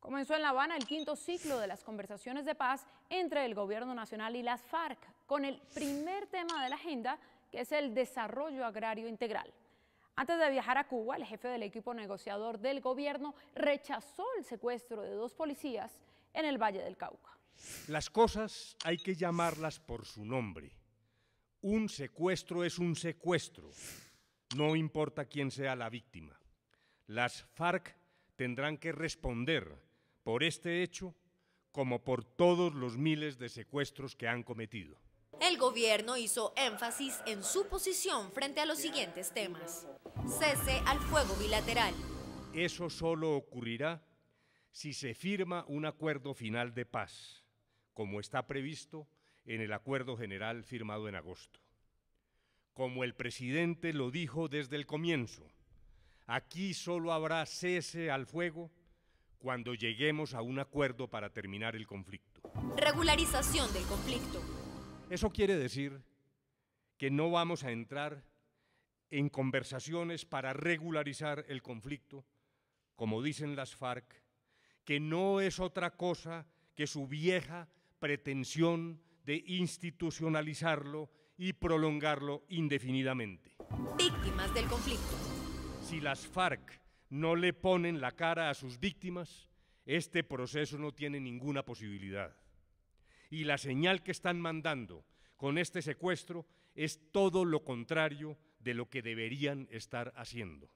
Comenzó en La Habana el quinto ciclo de las conversaciones de paz entre el Gobierno Nacional y las FARC, con el primer tema de la agenda, que es el desarrollo agrario integral. Antes de viajar a Cuba, el jefe del equipo negociador del gobierno rechazó el secuestro de dos policías en el Valle del Cauca. Las cosas hay que llamarlas por su nombre. Un secuestro es un secuestro, no importa quién sea la víctima. Las FARC tendrán que responder por este hecho como por todos los miles de secuestros que han cometido. El gobierno hizo énfasis en su posición frente a los siguientes temas. Cese al fuego bilateral. Eso solo ocurrirá si se firma un acuerdo final de paz, como está previsto en el acuerdo general firmado en agosto. Como el presidente lo dijo desde el comienzo, aquí solo habrá cese al fuego cuando lleguemos a un acuerdo para terminar el conflicto. Regularización del conflicto. Eso quiere decir que no vamos a entrar en conversaciones para regularizar el conflicto, como dicen las FARC, que no es otra cosa que su vieja pretensión de institucionalizarlo y prolongarlo indefinidamente. Víctimas del conflicto. Si las FARC no le ponen la cara a sus víctimas, este proceso no tiene ninguna posibilidad. Y la señal que están mandando con este secuestro es todo lo contrario de lo que deberían estar haciendo.